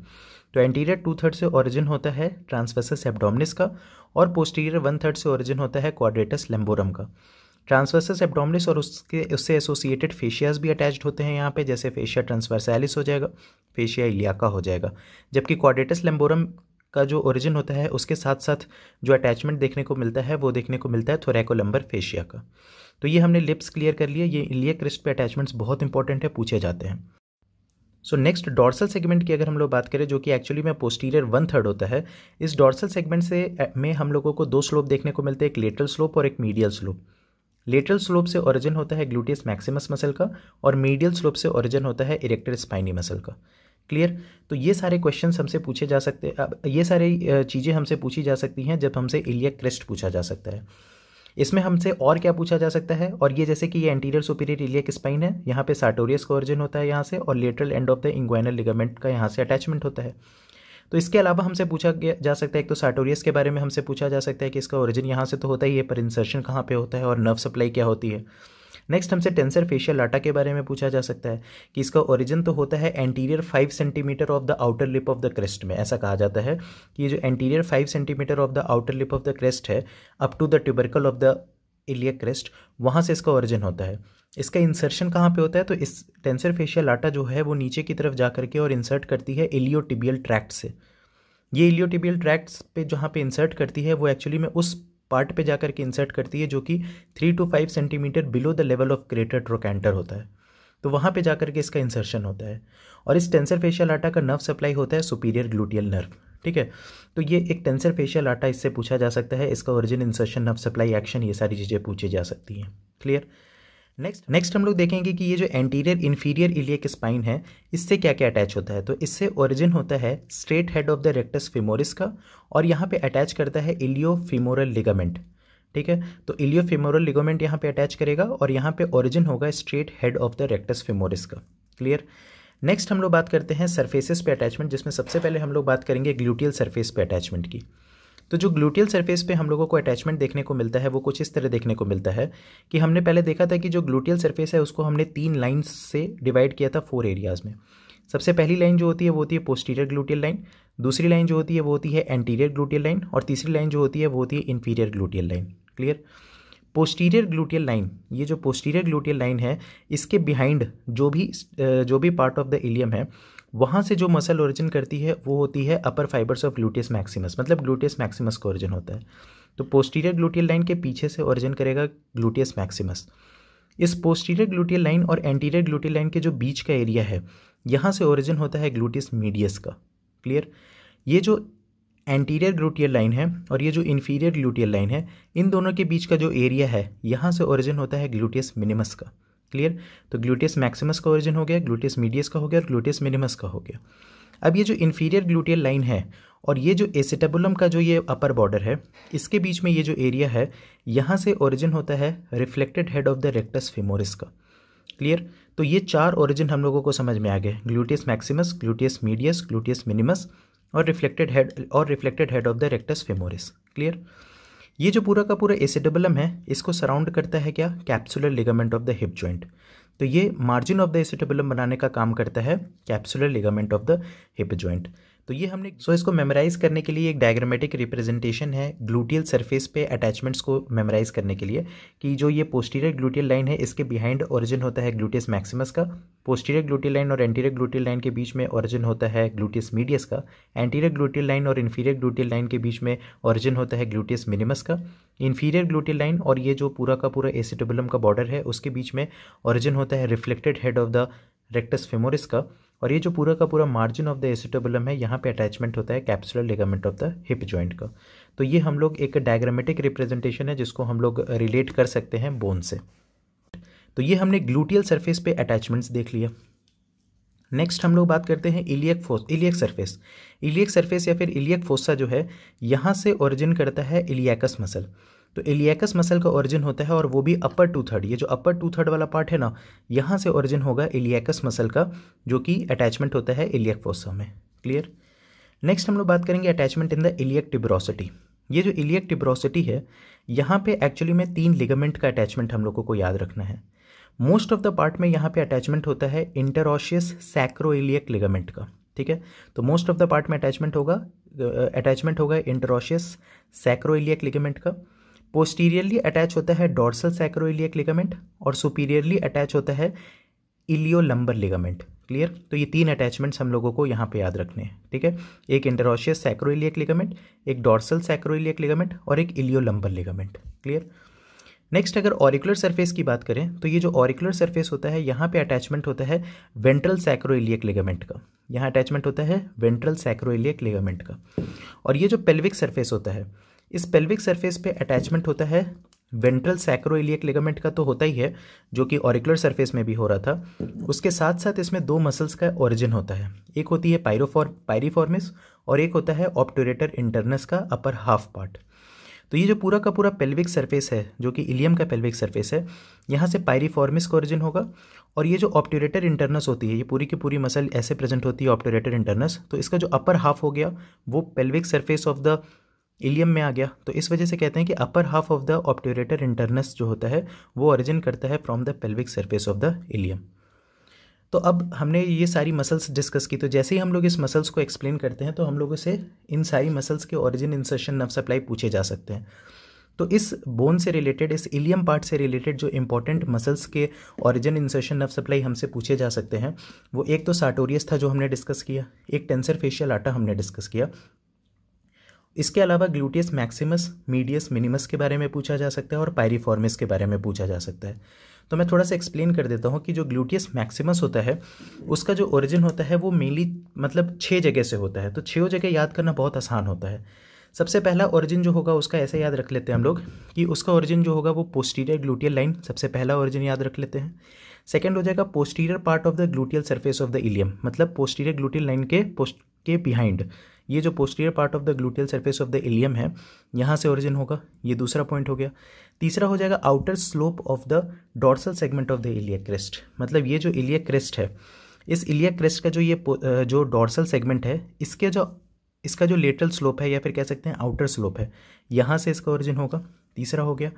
तो एंटीरियर टू थर्ड से ओरिजिन होता है ट्रांसवर्सस एब्डोमिनिस का और पोस्टीरियर वन थर्ड से ओरिजिन होता है क्वाड्रेटस लेम्बोरम का ट्रांसवर्सस एब्डोमिनिस और उसके उससे एसोसिएटेड फेशियाज भी अटैच्ड होते हैं यहाँ पे जैसे फेशिया ट्रांसवर्सैलिस हो जाएगा फेशिया इलियाका हो जाएगा जबकि क्वाड्रेटस लेम्बोरम का जो ओरिजिन होता है उसके साथ साथ जो अटैचमेंट देखने को मिलता है वो देखने को मिलता है थोरेकोलम्बर फेशिया का तो ये हमने लिप्स क्लियर कर लिए ये इलिया क्रिस्ट पे अटैचमेंट्स बहुत इंपॉर्टेंट है पूछे जाते हैं सो नेक्स्ट डॉर्सल सेगमेंट की अगर हम लोग बात करें जो कि एक्चुअली में पोस्टीरियर वन थर्ड होता है इस डॉर्सल सेगमेंट से में हम लोगों को दो स्लोप देखने को मिलते हैं एक लेटरल स्लोप और एक मीडियल स्लोप लेटरल स्लोप से ओरिजिन होता है ग्लूटियस मैक्सिमस मसल का और मीडियल स्लोप से ओरिजिन होता है इरेक्टर स्पाइनी मसल का क्लियर तो ये सारे क्वेश्चन हमसे पूछे जा सकते अब ये सारी चीज़ें हमसे पूछी जा सकती हैं जब हमसे इलियक क्रेस्ट पूछा जा सकता है इसमें हमसे और क्या पूछा जा सकता है और ये जैसे कि ये एंटीरियर सुपीरियर इलियक स्पाइन है यहाँ पे सार्टोरियस का ओरिजिन होता है यहाँ से और lateral end of the inguinal ligament का यहाँ से अटैचमेंट होता है तो इसके अलावा हमसे पूछा जा सकता है एक तो सार्टोरियस के बारे में हमसे पूछा जा सकता है कि इसका ओरिजिन यहाँ से तो होता ही है पर इंसर्शन कहाँ पर होता है और नर्व सप्लाई क्या होती है नेक्स्ट हमसे टेंसर फेशियल लाटा के बारे में पूछा जा सकता है कि इसका ओरिजिन तो होता है anterior five centimetre of the outer lip of the crest में ऐसा कहा जाता है कि ये जो anterior five centimetre of the outer lip of the crest है up to the tubercle of the iliac crest वहाँ से इसका ओरिजिन होता है इसका इंसर्शन कहाँ पे होता है तो इस टेंसर फेशियल लाटा जो है वो नीचे की तरफ जा करके और इंसर्ट करती है इलियोटिबियल ट्रैक्ट से ये इलियोटिबियल ट्रैक्ट्स पे जहाँ पे इंसर्ट करती है वो एक्चुअली में उस पार्ट पे जाकर के इंसर्ट करती है जो कि three to five centimetre below the level of greater trochanter होता है तो वहाँ पे जाकर के इसका इंसर्शन होता है और इस टेंसर फेशियल आटा का नर्व सप्लाई होता है सुपीरियर ग्लूटियल नर्व ठीक है तो ये एक टेंसर फेशियल आटा इससे पूछा जा सकता है इसका origin insertion nerve supply action ये सारी चीज़ें पूछी जा सकती हैं क्लियर नेक्स्ट नेक्स्ट हम लोग देखेंगे कि ये जो एंटीरियर इन्फीरियर इलियक स्पाइन है इससे क्या क्या अटैच होता है तो इससे ओरिजिन होता है straight head of the rectus femoris का और यहाँ पे अटैच करता है इलियो फिमोरल लिगामेंट ठीक है तो इलियो फिमोरल लिगामेंट यहाँ पे अटैच करेगा और यहाँ पे ओरिजिन होगा straight head of the rectus femoris का क्लियर नेक्स्ट हम लोग बात करते हैं सरफेसेस पे अटैचमेंट जिसमें सबसे पहले हम लोग बात करेंगे ग्लूटियल सरफेस पे अटैचमेंट की तो जो ग्लूटियल सरफेस पे हम लोगों को अटैचमेंट देखने को मिलता है वो कुछ इस तरह देखने को मिलता है कि हमने पहले देखा था कि जो ग्लूटियल सरफेस है उसको हमने तीन लाइन्स से डिवाइड किया था फोर एरियाज़ में सबसे पहली लाइन जो होती है वो होती है पोस्टीरियर ग्लूटियल लाइन दूसरी लाइन जो होती है वो होती है एंटीरियर ग्लूटियल लाइन और तीसरी लाइन जो होती है वो होती है inferior gluteal line clear posterior gluteal line ये जो पोस्टीरियर ग्लूटियल लाइन है इसके बिहाइंड जो भी जो भी पार्ट ऑफ द इलियम है वहाँ से जो मसल ओरिजिन करती है वो होती है upper fibres of gluteus maximus मतलब ग्लूटियस मैक्सिमस का ओरिजिन होता है तो पोस्टीरियर ग्लूटियल लाइन के पीछे से ओरिजिन करेगा ग्लूटियस मैक्सिमस इस पोस्टीरियर ग्लूटियल लाइन और एंटीरियर ग्लूटियल लाइन के जो बीच का एरिया है यहाँ से ओरिजिन होता है ग्लूटियस मीडियस का क्लियर ये जो एंटीरियर ग्लूटियल लाइन है और ये जो इन्फीरियर ग्लूटियल लाइन है इन दोनों के बीच का जो एरिया है यहाँ से ओरिजिन होता है ग्लूटियस मिनिमस का क्लियर तो ग्लूटियस मैक्सिमस का ओरिजिन हो गया ग्लूटियस मीडियस का हो गया और ग्लूटियस मिनिमस का हो गया अब ये जो इन्फीरियर ग्लूटियल लाइन है और ये जो एसिटेबुलम का जो ये अपर बॉर्डर है इसके बीच में ये जो एरिया है यहाँ से ओरिजिन होता है reflected head of the rectus femoris का क्लियर तो ये चार ओरिजिन हम लोगों को समझ में आ गए gluteus maximus gluteus medius gluteus minimus और रिफ्लेक्टेड हेड और reflected head of the rectus femoris clear ये जो पूरा का पूरा एसिडबलम है इसको सराउंड करता है क्या capsular ligament of the hip joint तो ये मार्जिन ऑफ द एसिडबलम बनाने का काम करता है capsular ligament of the hip joint तो ये हमने सो so इसको मेमोराइज करने के लिए एक डायग्रामेटिक रिप्रेजेंटेशन है ग्लूटियल सरफेस पे अटैचमेंट्स को मेमोराइज करने के लिए कि जो ये पोस्टीरियर ग्लूटियल लाइन है इसके बिहाइंड ओरिजिन होता है ग्लूटियस मैक्सिमस का पोस्टीरियर ग्लूटियल लाइन और एंटीरियर ग्लूटियल लाइन के बीच में ओरिजिन होता है ग्लूटियस मीडियस का एंटीरियर ग्लूटियल लाइन और इन्फीरियर ग्लूटियल लाइन के बीच में ओरिजिन होता है ग्लूटियस मिनिमस का इन्फीरियर ग्लूटियल लाइन और ये जो पूरा का पूरा एसिटोबलम का बॉर्डर है उसके बीच में ओरिजिन होता है reflected head of the rectus femoris का और ये जो पूरा का पूरा मार्जिन ऑफ द एसिटोबलम है यहाँ पे अटैचमेंट होता है capsular ligament of the hip joint का तो ये हम लोग एक डायग्रामेटिक रिप्रेजेंटेशन है जिसको हम लोग रिलेट कर सकते हैं बोन से तो ये हमने ग्लूटियल सरफेस पे अटैचमेंट्स देख लिया नेक्स्ट हम लोग बात करते हैं iliac fossa iliac surface iliac surface या फिर इलियक फोसा जो है यहाँ से ओरिजिन करता है इलियाकस मसल तो इलियकस मसल का ओरिजिन होता है और वो भी अपर टू थर्ड ये जो अपर टू थर्ड वाला पार्ट है ना यहाँ से ओरिजिन होगा इलियकस मसल का जो कि अटैचमेंट होता है इलियक फोसा में क्लियर नेक्स्ट हम लोग बात करेंगे attachment in the iliac tuberosity ये जो इलियक टिब्रोसिटी है यहाँ पे एक्चुअली में तीन लिगामेंट का अटैचमेंट हम लोगों को याद रखना है मोस्ट ऑफ द पार्ट में यहाँ पे अटैचमेंट होता है इंटरऑशियस सैक्रो इलियक लिगामेंट का ठीक है तो मोस्ट ऑफ द पार्ट में अटैचमेंट होगा अटैचमेंट होगा इंटरऑशियस सैक्रो इलियक लिगामेंट का पोस्टीरियरली अटैच होता है डॉर्सल सैक्रोइलियक लिगामेंट और सुपीरियरली अटैच होता है इलियो लंबर लिगामेंट क्लियर तो ये तीन अटैचमेंट्स हम लोगों को यहाँ पे याद रखने हैं ठीक है एक इंटरोशियस सैक्रोइलियक लिगामेंट एक डॉर्सल सैक्रोइलियक लिगामेंट और एक ilio lumbar ligament clear next अगर ऑरिकुलर सरफेस की बात करें तो ये जो ऑरिकुलर सरफेस होता है यहाँ पे अटैचमेंट होता है वेंट्रल सैक्रोइलियक लिगामेंट का यहाँ अटैचमेंट होता है वेंट्रल सैक्रोइलियक लिगामेंट का और ये जो पेल्विक सरफेस होता है इस पेल्विक सरफेस पे अटैचमेंट होता है वेंट्रल सैक्रोइलियक लिगामेंट का तो होता ही है जो कि ऑरिकुलर सरफेस में भी हो रहा था उसके साथ साथ इसमें दो मसल्स का ओरिजिन होता है एक होती है पायरोफॉर पायरीफॉर्मिस और एक होता है ऑप्टोरेटर इंटरनस का अपर हाफ पार्ट तो ये जो पूरा का पूरा पेल्विक सरफेस है जो कि इलियम का पेल्विक सरफेस है यहाँ से पायरीफॉर्मिस का ओरिजिन होगा और ये जो ऑप्टोरेटर इंटरनस होती है ये पूरी की पूरी मसल ऐसे प्रेजेंट होती है ऑप्टोरेटर इंटरनस तो इसका जो अपर हाफ हो गया वो pelvic surface of the ilium में आ गया तो इस वजह से कहते हैं कि upper half of the obturator internus जो होता है वो ओरिजिन करता है from the pelvic surface of the ilium तो अब हमने ये सारी मसल्स डिस्कस की तो जैसे ही हम लोग इस मसल्स को एक्सप्लेन करते हैं तो हम लोगों से इन सारी मसल्स के ओरिजिन इंसर्शन नव सप्लाई पूछे जा सकते हैं तो इस बोन से रिलेटेड इस इलियम पार्ट से रिलेटेड जो इंपॉर्टेंट मसल्स के ओरिजिन इंसर्शन नव सप्लाई हमसे पूछे जा सकते हैं वो एक तो साटोरियस था जो हमने डिस्कस किया एक टेंसर फेशियल आटा हमने डिस्कस किया इसके अलावा ग्लूटियस मैक्सिमस मीडियस मिनिमस के बारे में पूछा जा सकता है और पायरीफॉर्मिस के बारे में पूछा जा सकता है तो मैं थोड़ा सा एक्सप्लेन कर देता हूँ कि जो ग्लूटियस मैक्सिमस होता है उसका जो ओरिजिन होता है वो मेनली मतलब छः जगह से होता है तो छः जगह याद करना बहुत आसान होता है सबसे पहला ओरिजिन जो होगा उसका ऐसे याद रख लेते हैं हम लोग कि उसका ओरिजिन जो होगा वो पोस्टीरियर ग्लूटियल लाइन सबसे पहला ओरिजिन याद रख लेते हैं सेकेंड हो जाएगा posterior part of the gluteal surface of the ilium मतलब पोस्टीरियर ग्लूटियल लाइन के पोस्ट के बिहाइंड ये जो posterior part of the gluteal surface of the ilium है यहाँ से ओरिजिन होगा ये दूसरा पॉइंट हो गया तीसरा हो जाएगा outer slope of the dorsal segment of the iliac crest मतलब ये जो इलिया क्रेस्ट है इस इलिया क्रेस्ट का जो ये जो डॉर्सल सेगमेंट है इसके जो इसका जो लेटरल स्लोप है या फिर कह सकते हैं आउटर स्लोप है यहाँ से इसका ओरिजिन होगा तीसरा हो गया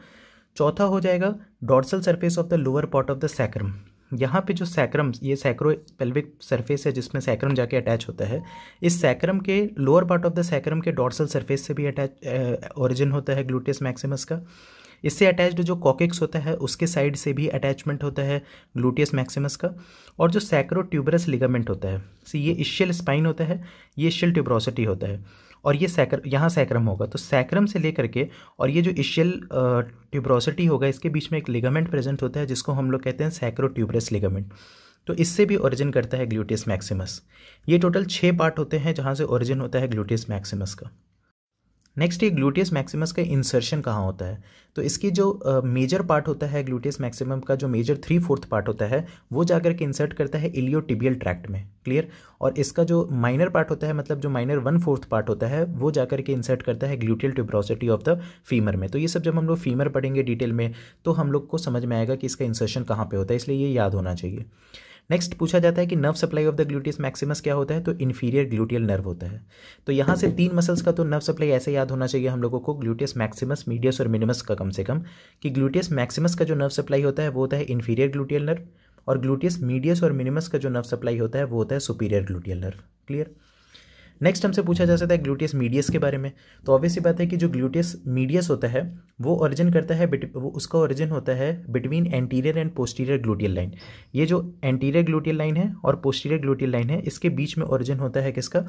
चौथा हो जाएगा dorsal surface of the lower part of the sacrum यहाँ पे जो सैक्रम ये सैक्रो पेल्विक सरफेस है जिसमें सैक्रम जाके अटैच होता है इस सैक्रम के lower part of the sacrum के डॉर्सल सरफेस से भी अटैच ओरिजिन होता है ग्लूटियस मैक्सिमस का इससे अटैच्ड जो कॉकिक्स होता है उसके साइड से भी अटैचमेंट होता है ग्लूटियस मैक्सिमस का और जो सैक्रो ट्यूबरस लिगामेंट होता है सी ये इशियल स्पाइन होता है ये इशियल ट्यूब्रोसिटी होता है और ये सैक्र यहाँ सैक्रम होगा तो सैक्रम से लेकर के और ये जो इशियल ट्यूब्रोसिटी होगा इसके बीच में एक लिगामेंट प्रेजेंट होता है जिसको हम लोग कहते हैं सैक्रोट्यूबरस लिगामेंट तो इससे भी ओरिजिन करता है ग्लूटियस मैक्सिमस ये टोटल छः पार्ट होते हैं जहाँ से ओरिजिन होता है ग्लूटियस मैक्सिमस का नेक्स्ट ये ग्लूटियस मैक्सिमस का इंसर्शन कहाँ होता है तो इसकी जो मेजर uh, पार्ट होता है ग्लूटियस मैक्सिमम का जो मेजर थ्री फोर्थ पार्ट होता है वो जाकर के इंसर्ट करता है इलियोटिबियल ट्रैक्ट में क्लियर और इसका जो माइनर पार्ट होता है मतलब जो माइनर वन फोर्थ पार्ट होता है वो जाकर के इंसर्ट करता है gluteal tuberosity of the femur में तो ये सब जब हम लोग फीमर पढ़ेंगे डिटेल में तो हम लोग को समझ में आएगा कि इसका इंसर्शन कहाँ पर होता है इसलिए ये याद होना चाहिए नेक्स्ट पूछा जाता है कि nerve supply of the gluteus maximus क्या होता है तो इन्फीरियर ग्लूटियल नर्व होता है तो यहाँ से तीन मसल्स का तो नर्व सप्लाई ऐसे याद होना चाहिए हम लोगों को ग्लूटियस मैक्सिमस मीडियस और मिनिमस का कम से कम कि ग्लूटियस मैक्सिमस का जो नर्व सप्लाई होता है वो होता है इन्फीरियर ग्लूटियल नर्व और ग्लूटियस मीडियस और मिनिमस का जो नर्व सप्लाई होता है वो होता है superior gluteal nerve clear next हमसे पूछा जा सकता है ग्लूटियस मीडियस के बारे में तो ऑब्वियसली बात है कि जो ग्लूटियस मीडियस होता है वो ओरिजिन करता है वो उसका ओरिजिन होता है between anterior and posterior gluteal line ये जो एंटीरियर ग्लूटियल लाइन है और पोस्टीरियर ग्लूटियल लाइन है इसके बीच में ओरिजिन होता है किसका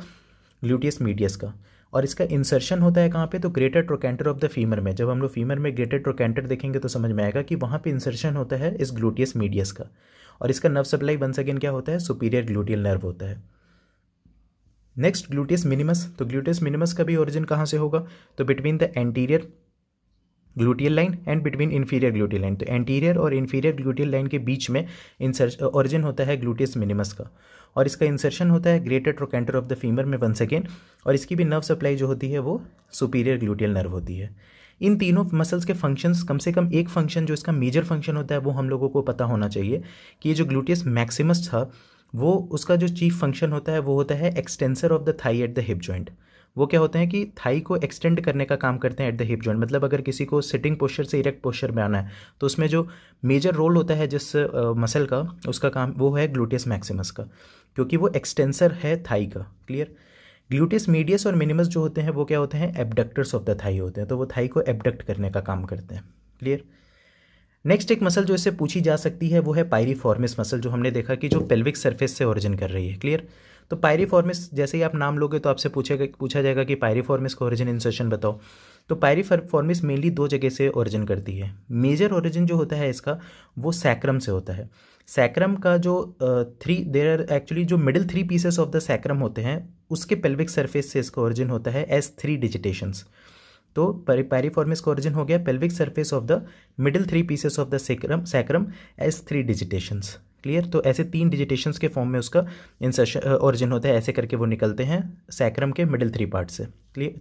ग्लूटियस मीडियस का और इसका इंसर्शन होता है कहाँ पे तो greater trochanter of the femur में जब हम लोग फीमर में ग्रेटर ट्रोकेंटर देखेंगे तो समझ में आएगा कि वहाँ पे इंसर्शन होता है इस ग्लूटियस मीडियस का और इसका नर्व सप्लाई बन सकें क्या होता है सुपीरियर ग्लूटियल नर्व होता है नेक्स्ट ग्लूटियस मिनिमस तो ग्लूटियस मिनिमस का भी ओरिजिन कहाँ से होगा तो between the anterior gluteal line and between inferior gluteal line तो एंटीरियर और इन्फीरियर ग्लूटियल लाइन के बीच में इंसर्श ओरिजिन uh, होता है ग्लूटियस मिनिमस का और इसका इंसर्शन होता है greater trochanter of the femur में वन सेकेंड और इसकी भी नर्व सप्लाई जो होती है वो सुपीरियर ग्लूटियल नर्व होती है इन तीनों मसल्स के फंक्शंस कम से कम एक फंक्शन जो इसका मेजर फंक्शन होता है वो हम लोगों को पता होना चाहिए कि ये जो ग्लूटियस मैक्सिमस था वो उसका जो चीफ फंक्शन होता है वो होता है extensor of the thigh at the hip joint वो क्या होते हैं कि थाई को एक्सटेंड करने का काम करते हैं एट द हिप जॉइंट मतलब अगर किसी को सिटिंग पोस्चर से इरेक्ट पोस्चर में आना है तो उसमें जो मेजर रोल होता है जिस मसल का उसका काम वो है ग्लूटियस मैक्सिमस का क्योंकि वो एक्सटेंसर है थाई का क्लियर ग्लूटियस मीडियस और मिनिमस जो होते हैं वो क्या होते हैं एबडक्टर्स ऑफ द थाई होते हैं तो वो थाई को एबडक्ट करने का काम करते हैं क्लियर नेक्स्ट एक मसल जो इससे पूछी जा सकती है वो है पायरीफॉर्मिस मसल जो हमने देखा कि जो पेल्विक सरफेस से ओरिजिन कर रही है क्लियर तो पायरीफॉर्मिस जैसे ही आप नाम लोगे तो आपसे पूछेगा पूछा जाएगा कि पायरीफॉर्मिस का ओरिजिन इंसर्शन बताओ तो पायरीफॉर्मिस मेनली दो जगह से ओरिजिन करती है मेजर ओरिजिन जो होता है इसका वो सैक्रम से होता है सैक्रम का जो थ्री देर आर एक्चुअली जो middle three pieces of the sacrum होते हैं उसके पेल्विक सरफेस से इसका ओरिजिन होता है एस थ्री डिजिटेशंस तो पैरीफॉर्मिस का ओरिजिन हो गया pelvic surface of the middle three pieces of the sacrum sacrum S three digitation clear तो ऐसे तीन डिजिटेशन के फॉर्म में उसका इंसर्शन ओरिजिन होता है ऐसे करके वो निकलते हैं सैक्रम के मिडिल थ्री पार्ट से क्लियर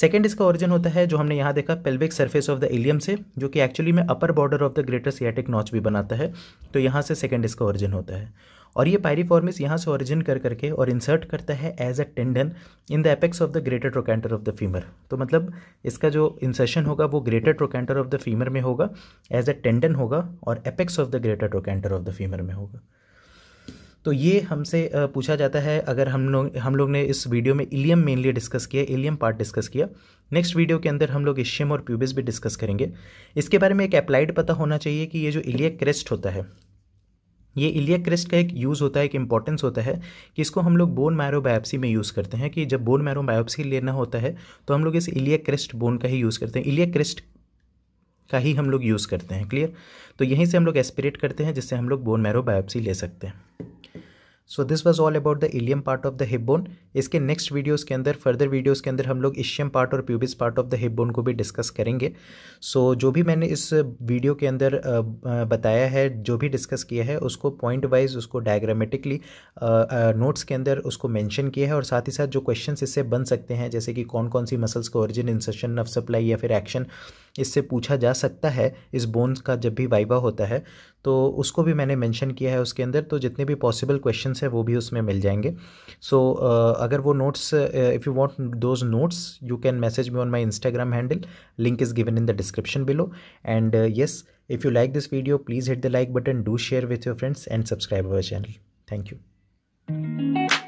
सेकेंड इसका ओरिजिन होता है जो हमने यहाँ देखा pelvic surface of the ilium से जो कि एक्चुअली में upper border of the greater sciatic notch भी बनाता है तो यहाँ से सेकेंड इसका ओरिजिन होता है और ये पायरीफॉर्मिस यहाँ से ओरिजिन कर करके और इंसर्ट करता है as a tendon in the apex of the greater trochanter of the femur तो मतलब इसका जो इंसर्शन होगा वो greater trochanter of the femur में होगा एज अ टेंडन होगा और apex of the greater trochanter of the femur में होगा तो ये हमसे पूछा जाता है अगर हम लोग हम लोग ने इस वीडियो में इलियम मेनली डिस्कस किया इलियम पार्ट डिस्कस किया नेक्स्ट वीडियो के अंदर हम लोग इशियम और प्यूबिस भी डिस्कस करेंगे इसके बारे में एक अप्लाइड पता होना चाहिए कि ये जो इलियक क्रेस्ट होता है ये इलिया क्रेस्ट का एक यूज़ होता है एक इम्पॉर्टेंस होता है कि इसको हम लोग बोन मैरो बायोप्सी में यूज़ करते हैं कि जब बोन मैरो बायोप्सी लेना होता है तो हम लोग इस इलिया क्रेस्ट बोन का ही यूज़ करते हैं इलिया क्रेस्ट का ही हम लोग यूज़ करते हैं क्लियर तो यहीं से हम लोग एस्पिरेट करते हैं जिससे हम लोग बोन मैरो बायोप्सी ले सकते हैं so this was all about the ilium part of the hip bone इसके नेक्स्ट वीडियोज़ के अंदर फर्दर वीडियोज़ के अंदर हम लोग इशियम पार्ट और pubis part of the hip bone को भी डिस्कस करेंगे सो so, जो भी मैंने इस वीडियो के अंदर बताया है जो भी डिस्कस किया है उसको पॉइंट वाइज उसको डायग्रामेटिकली नोट्स के अंदर उसको मैंशन किया है और साथ ही साथ जो क्वेश्चन इससे बन सकते हैं जैसे कि कौन कौन सी मसल्स का ओरिजिन इंसर्शन नफ सप्लाई या फिर एक्शन इससे पूछा जा सकता है इस बोन्स का जब भी वाइवा होता है तो उसको भी मैंने मेंशन किया है उसके अंदर तो जितने भी पॉसिबल क्वेश्चन हैं वो भी उसमें मिल जाएंगे सो so, uh, अगर वो notes if you want those notes you can message me on my Instagram handle link is given in the description below and yes if you like this video please hit the like button do share with your friends and subscribe our channel thank you